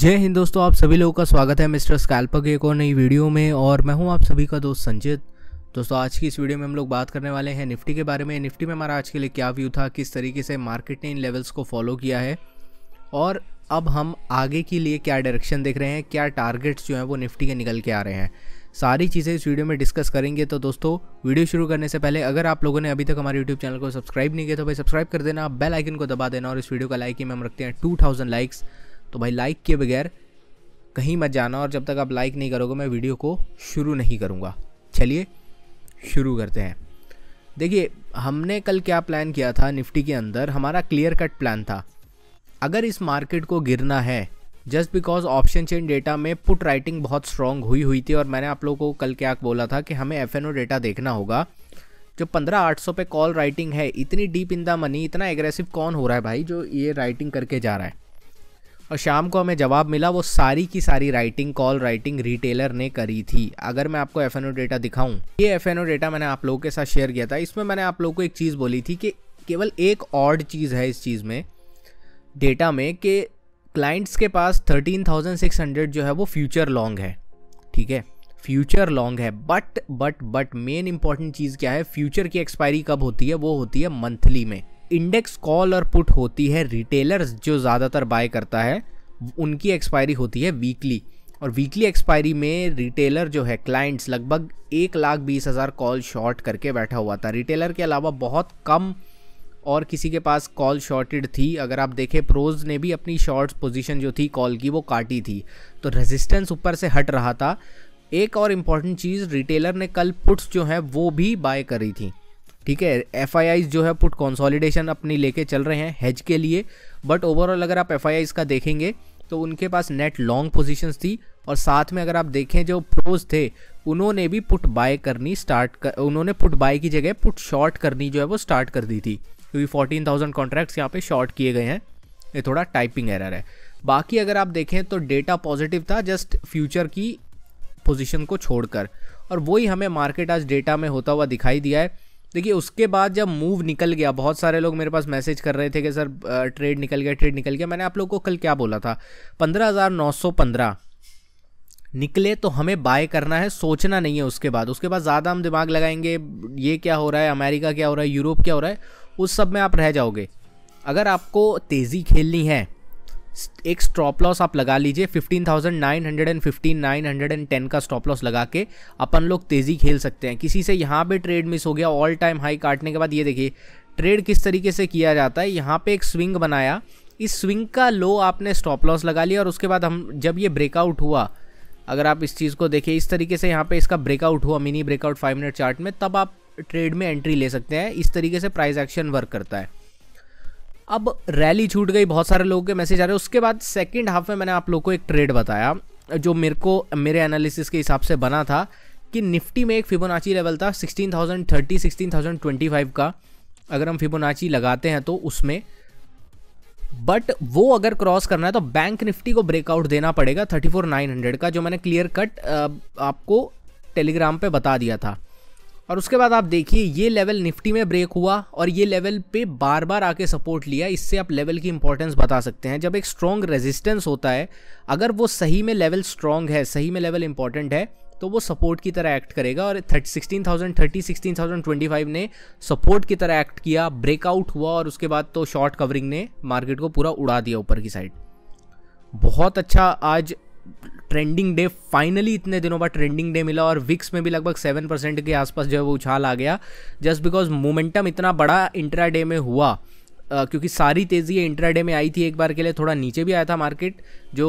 जय हिंद दोस्तों आप सभी लोगों का स्वागत है मिस्टर स्कैल्पर के एक और नई वीडियो में और मैं हूं आप सभी का दोस्त संजित दोस्तों आज की इस वीडियो में हम लोग बात करने वाले हैं निफ्टी के बारे में निफ्टी में हमारा आज के लिए क्या व्यू था किस तरीके से मार्केट ने इन लेवल्स को फॉलो किया है और अब हम आगे के लिए क्या डायरेक्शन देख रहे हैं क्या टारगेट्स जो हैं वो निफ्टी के निकल के आ रहे हैं सारी चीज़ें इस वीडियो में डिस्कस करेंगे तो दोस्तों वीडियो शुरू करने से पहले अगर आप लोगों ने अभी तक हमारे यूट्यूब चैनल को सब्सक्राइब नहीं किया तो भाई सब्सक्राइब कर देना बेल आइकन को दबा देना और इस वीडियो का लाइक ही हम रखते हैं टू लाइक्स तो भाई लाइक किए बगैर कहीं मत जाना और जब तक आप लाइक नहीं करोगे मैं वीडियो को शुरू नहीं करूँगा चलिए शुरू करते हैं देखिए हमने कल क्या प्लान किया था निफ्टी के अंदर हमारा क्लियर कट प्लान था अगर इस मार्केट को गिरना है just because option chain data में पुट राइटिंग बहुत स्ट्रॉन्ग हुई हुई थी और मैंने आप लोगों को कल क्या बोला था कि हमें एफ डेटा देखना होगा जो पंद्रह आठ सौ पे कॉल राइटिंग है इतनी डीप इन द मनी इतना एग्रेसिव कौन हो रहा है भाई जो ये राइटिंग करके जा रहा है और शाम को हमें जवाब मिला वो सारी की सारी राइटिंग कॉल राइटिंग रिटेलर ने करी थी अगर मैं आपको एफ डेटा दिखाऊं ये एफ डेटा मैंने आप लोगों के साथ शेयर किया था इसमें मैंने आप लोगों को एक चीज़ बोली थी कि केवल एक ऑड चीज़ है इस चीज़ में डेटा में कि क्लाइंट्स के पास थर्टीन जो है वो फ्यूचर लॉन्ग है ठीक है फ्यूचर लॉन्ग है but but but main important चीज़ क्या है फ्यूचर की एक्सपायरी कब होती है वो होती है मंथली में इंडेक्स कॉल और पुट होती है रिटेलर्स जो ज़्यादातर बाय करता है उनकी एक्सपायरी होती है वीकली और वीकली एक्सपायरी में रिटेलर जो है क्लाइंट्स लगभग एक लाख बीस हज़ार कॉल शॉर्ट करके बैठा हुआ था रिटेलर के अलावा बहुत कम और किसी के पास कॉल शॉर्टेड थी अगर आप देखें प्रोज ने भी अपनी शॉर्ट पोजीशन जो थी कॉल की वो काटी थी तो रेजिस्टेंस ऊपर से हट रहा था एक और इम्पॉर्टेंट चीज़ रिटेलर ने कल पुट्स जो हैं वो भी बाय करी थी ठीक है एफ जो है पुट कंसोलिडेशन अपनी लेके चल रहे हैं हेज के लिए बट ओवरऑल अगर आप एफ का देखेंगे तो उनके पास नेट लॉन्ग पोजीशंस थी और साथ में अगर आप देखें जो प्रोज थे उन्होंने भी पुट बाय करनी स्टार्ट कर उन्होंने पुट बाय की जगह पुट शॉर्ट करनी जो है वो स्टार्ट कर दी थी क्योंकि फोर्टीन थाउजेंड कॉन्ट्रैक्ट्स यहाँ पे शॉर्ट किए गए हैं ये थोड़ा टाइपिंग एरर है बाकी अगर आप देखें तो डेटा पॉजिटिव था जस्ट फ्यूचर की पोजिशन को छोड़कर और वही हमें मार्केट आज डेटा में होता हुआ दिखाई दिया है देखिए उसके बाद जब मूव निकल गया बहुत सारे लोग मेरे पास मैसेज कर रहे थे कि सर ट्रेड निकल गया ट्रेड निकल गया मैंने आप लोग को कल क्या बोला था पंद्रह हज़ार नौ सौ पंद्रह निकले तो हमें बाय करना है सोचना नहीं है उसके बाद उसके बाद ज़्यादा हम दिमाग लगाएंगे ये क्या हो रहा है अमेरिका क्या हो रहा है यूरोप क्या हो रहा है उस सब में आप रह जाओगे अगर आपको तेज़ी खेलनी है एक स्टॉप लॉस आप लगा लीजिए fifteen thousand nine hundred and fifteen nine hundred and ten का स्टॉप लॉस लगा के अपन लोग तेज़ी खेल सकते हैं किसी से यहाँ पे ट्रेड मिस हो गया ऑल टाइम हाई काटने के बाद ये देखिए ट्रेड किस तरीके से किया जाता है यहाँ पे एक स्विंग बनाया इस स्विंग का लो आपने स्टॉप लॉस लगा लिया और उसके बाद हम जब ये ब्रेकआउट हुआ अगर आप इस चीज़ को देखिए इस तरीके से यहाँ पे इसका ब्रेकआउट हुआ mini breakout five minute chart में तब आप ट्रेड में एंट्री ले सकते हैं इस तरीके से प्राइस एक्शन वर्क करता है अब रैली छूट गई बहुत सारे लोगों के मैसेज आ रहे हैं उसके बाद सेकेंड हाफ में मैंने आप लोग को एक ट्रेड बताया जो मेरे को मेरे एनालिसिस के हिसाब से बना था कि निफ्टी में एक फिबोनाची लेवल था thousand thousand thirty sixteen twenty five का अगर हम फिबोनाची लगाते हैं तो उसमें बट वो अगर क्रॉस करना है तो बैंक निफ्टी को ब्रेकआउट देना पड़ेगा थर्टी फोर नाइन हंड्रेड का जो मैंने क्लियर कट आपको टेलीग्राम पे बता दिया था और उसके बाद आप देखिए ये लेवल निफ्टी में ब्रेक हुआ और ये लेवल पे बार बार आके सपोर्ट लिया इससे आप लेवल की इंपॉर्टेंस बता सकते हैं जब एक स्ट्रॉन्ग रेजिस्टेंस होता है अगर वो सही में लेवल स्ट्रॉन्ग है सही में लेवल इंपॉर्टेंट है तो वो सपोर्ट की तरह एक्ट करेगा और thirty sixteen thousand thirty sixteen thousand twenty five ने सपोर्ट की तरह एक्ट किया ब्रेकआउट हुआ और उसके बाद तो शॉर्ट कवरिंग ने मार्केट को पूरा उड़ा दिया ऊपर की साइड बहुत अच्छा आज ट्रेंडिंग डे फाइनली इतने दिनों बाद ट्रेंडिंग डे मिला और विक्स में भी लगभग सेवन परसेंट के आसपास जो है वो उछाल आ गया जस्ट बिकॉज मोमेंटम इतना बड़ा इंट्रा डे में हुआ Uh, क्योंकि सारी तेज़ी इंट्रा डे में आई थी एक बार के लिए थोड़ा नीचे भी आया था मार्केट जो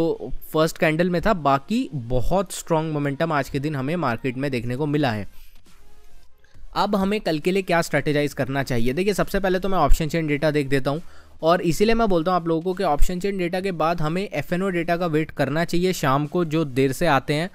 फर्स्ट कैंडल में था बाकी बहुत स्ट्रांग मोमेंटम आज के दिन हमें मार्केट में देखने को मिला है अब हमें कल के लिए क्या स्ट्रेटेजाइज करना चाहिए देखिए सबसे पहले तो मैं ऑप्शन चेन डेटा देख देता हूँ और इसीलिए मैं बोलता हूँ आप लोगों को कि ऑप्शन चेन डेटा के बाद हमें एफ डेटा का वेट करना चाहिए शाम को जो देर से आते हैं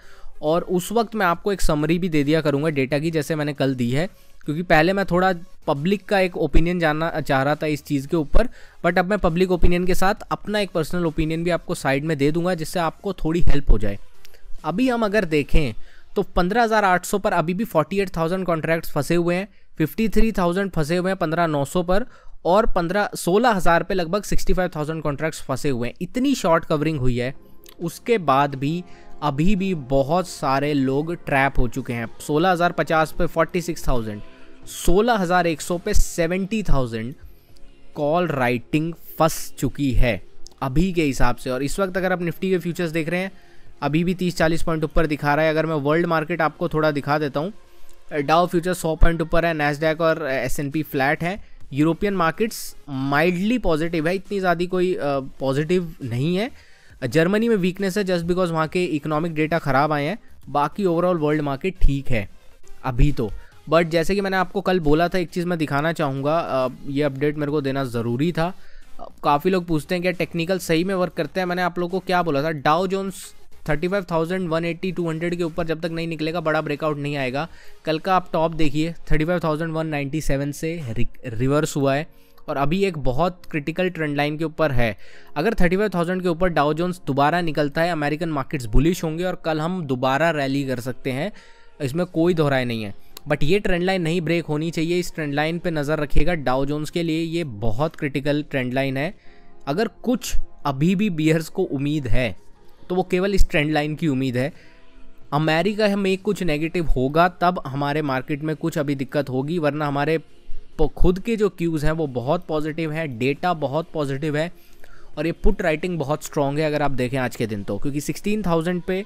और उस वक्त मैं आपको एक समरी भी दे दिया करूँगा डेटा की जैसे मैंने कल दी है क्योंकि पहले मैं थोड़ा पब्लिक का एक ओपिनियन जानना चाह रहा था इस चीज़ के ऊपर बट अब मैं पब्लिक ओपिनियन के साथ अपना एक पर्सनल ओपिनियन भी आपको साइड में दे दूंगा जिससे आपको थोड़ी हेल्प हो जाए अभी हम अगर देखें तो 15,800 पर अभी भी 48,000 कॉन्ट्रैक्ट्स फंसे हुए हैं 53,000 फंसे हुए हैं पंद्रह पर और पंद्रह सोलह हज़ार पे लगभग सिक्सटी फाइव थाउजेंड कॉन्ट्रैक्ट्स फंसे हुए हैं इतनी शॉर्ट कवरिंग हुई है उसके बाद भी अभी भी बहुत सारे लोग ट्रैप हो चुके हैं सोलह हज़ार पचास पे फोर्टी सिक्स थाउजेंड सोलह हज़ार एक सौ पे सेवेंटी थाउजेंड कॉल राइटिंग फंस चुकी है अभी के हिसाब से और इस वक्त अगर आप निफ्टी के फ्यूचर्स देख रहे हैं अभी भी तीस चालीस पॉइंट ऊपर दिखा रहा है अगर मैं वर्ल्ड मार्केट आपको थोड़ा दिखा देता हूँ डाओ फ्यूचर सौ पॉइंट ऊपर है नैसडैक और एस एन पी फ्लैट है यूरोपियन मार्केट्स माइल्डली पॉजिटिव है इतनी ज़्यादा कोई पॉजिटिव नहीं है जर्मनी में वीकनेस है जस्ट बिकॉज वहाँ के इकोनॉमिक डेटा ख़राब आए हैं बाकी ओवरऑल वर्ल्ड मार्केट ठीक है अभी तो बट जैसे कि मैंने आपको कल बोला था एक चीज़ मैं दिखाना चाहूँगा ये अपडेट मेरे को देना ज़रूरी था काफ़ी लोग पूछते हैं क्या टेक्निकल सही में वर्क करते हैं मैंने आप लोग को क्या बोला था Dow Jones thirty five thousand one eighty two hundred के ऊपर जब तक नहीं निकलेगा बड़ा ब्रेकआउट नहीं आएगा कल का आप टॉप देखिए thirty five thousand one ninety seven से रिवर्स हुआ है और अभी एक बहुत क्रिटिकल ट्रेंड लाइन के ऊपर है अगर 35,000 के ऊपर डाउ जोन्स दोबारा निकलता है अमेरिकन मार्केट्स बुलिश होंगे और कल हम दोबारा रैली कर सकते हैं इसमें कोई दोहराए नहीं है बट ये ट्रेंड लाइन नहीं ब्रेक होनी चाहिए इस ट्रेंड लाइन पर नज़र रखिएगा डाउ जोन्स के लिए ये बहुत क्रिटिकल ट्रेंड लाइन है अगर कुछ अभी भी बियर्स को उम्मीद है तो वो केवल इस ट्रेंड लाइन की उम्मीद है अमेरिका में कुछ नेगेटिव होगा तब हमारे मार्केट में कुछ अभी दिक्कत होगी वरना हमारे खुद के जो क्यूज़ हैं वो बहुत पॉजिटिव हैं डेटा बहुत पॉजिटिव है और ये पुट राइटिंग बहुत स्ट्रॉन्ग है अगर आप देखें आज के दिन तो क्योंकि सिक्सटीन थाउजेंड पे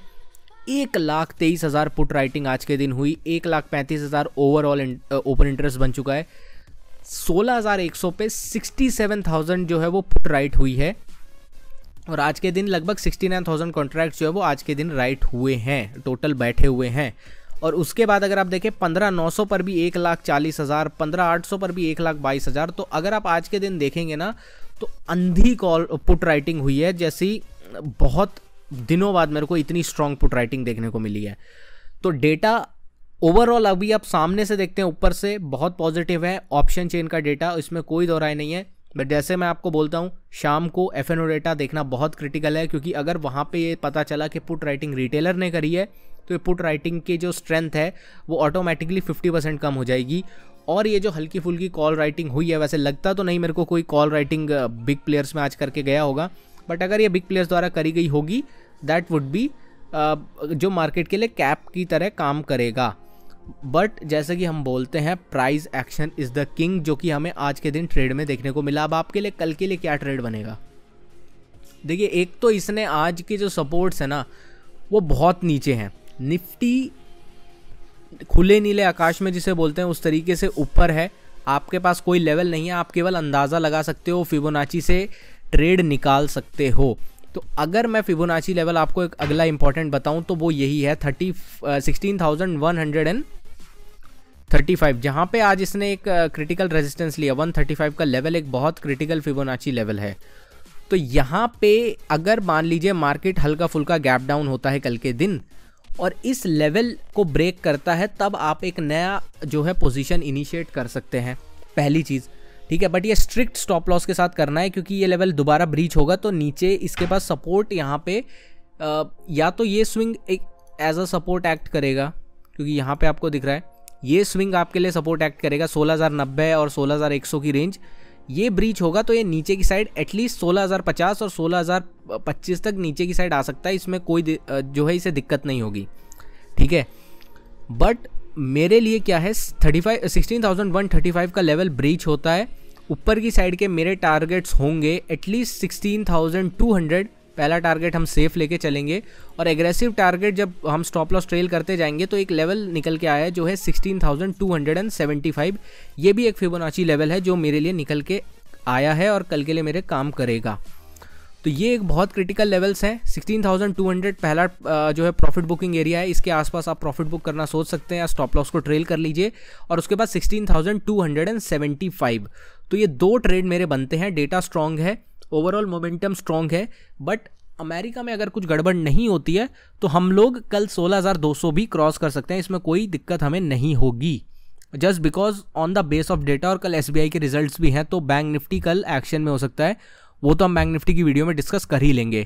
एक लाख तेईस हज़ार पुट राइटिंग आज के दिन हुई एक लाख पैंतीस हज़ार ओवरऑल ओपन इंटरेस्ट बन चुका है सोलह हज़ार एक सौ पे सिक्सटी सेवन थाउजेंड जो है वो पुट राइट हुई है और आज के दिन लगभग सिक्सटी नाइन थाउजेंड कॉन्ट्रैक्ट जो है वो आज के दिन राइट हुए हैं टोटल बैठे हुए हैं और उसके बाद अगर आप देखें पंद्रह नौ सौ पर भी एक लाख चालीस हज़ार पंद्रह आठ सौ पर भी एक लाख बाईस हज़ार तो अगर आप आज के दिन देखेंगे ना तो अंधी कॉल पुट राइटिंग हुई है जैसी बहुत दिनों बाद मेरे को इतनी स्ट्रांग पुट राइटिंग देखने को मिली है तो डेटा ओवरऑल अभी आप सामने से देखते हैं ऊपर से बहुत पॉजिटिव है ऑप्शन चेन का डेटा इसमें कोई दोहराई नहीं है बट जैसे मैं आपको बोलता हूँ शाम को एफ एन डेटा देखना बहुत क्रिटिकल है क्योंकि अगर वहाँ पे ये पता चला कि पुट राइटिंग रिटेलर ने करी है तो ये पुट राइटिंग की जो स्ट्रेंथ है वो ऑटोमेटिकली 50 परसेंट कम हो जाएगी और ये जो हल्की फुल्की कॉल राइटिंग हुई है वैसे लगता तो नहीं मेरे को कोई कॉल राइटिंग बिग प्लेयर्स में आज करके गया होगा बट अगर ये बिग प्लेयर्स द्वारा करी गई होगी दैट वुड बी जो मार्केट के लिए कैप की तरह काम करेगा बट जैसे कि हम बोलते हैं price action is the king जो कि हमें आज के दिन ट्रेड में देखने को मिला अब आपके लिए कल के लिए क्या ट्रेड बनेगा देखिए एक तो इसने आज के जो सपोर्ट्स हैं ना वो बहुत नीचे हैं निफ्टी खुले नीले आकाश में जिसे बोलते हैं उस तरीके से ऊपर है आपके पास कोई लेवल नहीं है आप केवल अंदाज़ा लगा सकते हो फिबोनाची से ट्रेड निकाल सकते हो तो अगर मैं फिबोनाची लेवल आपको एक अगला इंपॉर्टेंट बताऊं तो वो यही है thirty sixteen thousand one hundred and five जहाँ पे आज इसने एक क्रिटिकल रेजिस्टेंस लिया 135 का लेवल एक बहुत क्रिटिकल फिबोनाची लेवल है तो यहाँ पे अगर मान लीजिए मार्केट हल्का फुल्का गैप डाउन होता है कल के दिन और इस लेवल को ब्रेक करता है तब आप एक नया जो है पोजीशन इनिशिएट कर सकते हैं पहली चीज़ ठीक है बट ये स्ट्रिक्ट स्टॉप लॉस के साथ करना है क्योंकि ये लेवल दोबारा ब्रीच होगा तो नीचे इसके पास सपोर्ट यहाँ पे आ, या तो ये स्विंग एक एज अ सपोर्ट एक्ट करेगा क्योंकि यहाँ पे आपको दिख रहा है ये स्विंग आपके लिए सपोर्ट एक्ट करेगा सोलह और सोलह की रेंज ये ब्रीच होगा तो ये नीचे की साइड एटलीस्ट 16050 और 16025 तक नीचे की साइड आ सकता है इसमें कोई जो है इसे दिक्कत नहीं होगी ठीक है बट मेरे लिए क्या है thirty five sixteen thousand one thirty five का लेवल ब्रीच होता है ऊपर की साइड के मेरे टारगेट्स होंगे at least sixteen thousand two hundred पहला टारगेट हम सेफ लेके चलेंगे और एग्रेसिव टारगेट जब हम स्टॉप लॉस ट्रेल करते जाएंगे तो एक लेवल निकल के आया है जो है 16,275 ये भी एक फिबोनाची लेवल है जो मेरे लिए निकल के आया है और कल के लिए मेरे काम करेगा तो ये एक बहुत क्रिटिकल लेवल्स हैं 16,200 पहला जो है प्रॉफिट बुकिंग एरिया है इसके आसपास आप प्रॉफिट बुक करना सोच सकते हैं या स्टॉप लॉस को ट्रेल कर लीजिए और उसके बाद 16,275 तो ये दो ट्रेड मेरे बनते हैं डेटा स्ट्रांग है ओवरऑल मोमेंटम स्ट्रांग है बट अमेरिका में अगर कुछ गड़बड़ नहीं होती है तो हम लोग कल 16,200 भी क्रॉस कर सकते हैं इसमें कोई दिक्कत हमें नहीं होगी just because on the base of data और कल एस के रिजल्ट भी हैं तो बैंक निफ्टी कल एक्शन में हो सकता है वो तो हम बैंक निफ्टी की वीडियो में डिस्कस कर ही लेंगे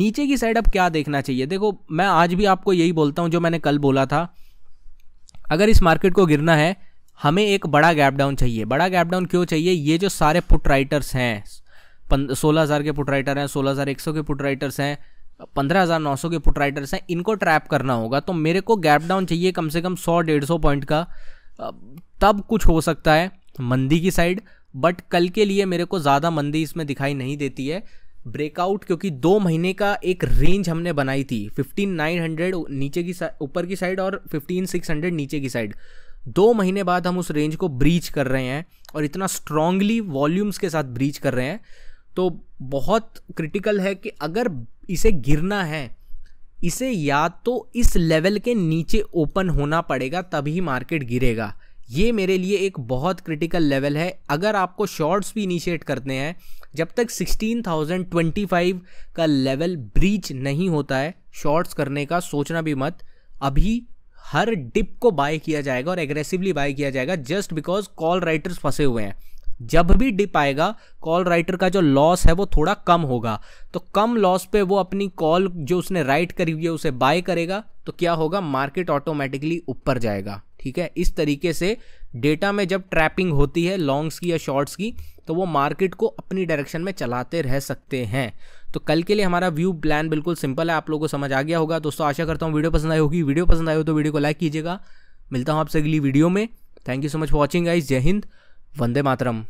नीचे की साइड अब क्या देखना चाहिए देखो मैं आज भी आपको यही बोलता हूँ जो मैंने कल बोला था अगर इस मार्केट को गिरना है हमें एक बड़ा गैप डाउन चाहिए बड़ा गैप डाउन क्यों चाहिए ये जो सारे पुट राइटर्स हैं सोलह हज़ार के पुट राइटर हैं सोलह हज़ार एक सौ के पुट राइटर्स हैं पंद्रह हज़ार नौ सौ के पुट राइटर्स हैं इनको ट्रैप करना होगा तो मेरे को गैप डाउन चाहिए कम से कम सौ डेढ़ सौ पॉइंट का तब कुछ हो सकता है मंदी की साइड बट कल के लिए मेरे को ज़्यादा मंदी इसमें दिखाई नहीं देती है ब्रेकआउट क्योंकि दो महीने का एक रेंज हमने बनाई थी फिफ्टीन नाइन हंड्रेड नीचे की ऊपर की साइड और फिफ्टीन सिक्स हंड्रेड नीचे की साइड दो महीने बाद हम उस रेंज को ब्रीच कर रहे हैं और इतना स्ट्रांगली वॉल्यूम्स के साथ ब्रीच कर रहे हैं तो बहुत क्रिटिकल है कि अगर इसे गिरना है इसे या तो इस लेवल के नीचे ओपन होना पड़ेगा तभी मार्केट गिरेगा ये मेरे लिए एक बहुत क्रिटिकल लेवल है अगर आपको शॉर्ट्स भी इनिशिएट करते हैं जब तक 16,025 का लेवल ब्रीच नहीं होता है शॉर्ट्स करने का सोचना भी मत अभी हर डिप को बाय किया जाएगा और एग्रेसिवली बाय किया जाएगा जस्ट बिकॉज कॉल राइटर्स फंसे हुए हैं जब भी डिप आएगा कॉल राइटर का जो लॉस है वो थोड़ा कम होगा तो कम लॉस पे वो अपनी कॉल जो उसने राइट करी हुई है उसे बाय करेगा तो क्या होगा मार्केट ऑटोमेटिकली ऊपर जाएगा ठीक है इस तरीके से डेटा में जब ट्रैपिंग होती है लॉन्ग्स की या शॉर्ट्स की तो वो मार्केट को अपनी डायरेक्शन में चलाते रह सकते हैं तो कल के लिए हमारा व्यू प्लान बिल्कुल सिंपल है आप लोगों को समझ आ गया होगा दोस्तों आशा करता हूँ वीडियो पसंद आई होगी वीडियो पसंद आई हो तो वीडियो को लाइक कीजिएगा मिलता हूँ आपसे अगली वीडियो में thank you so much watching guys जय हिंद वंदे मातरम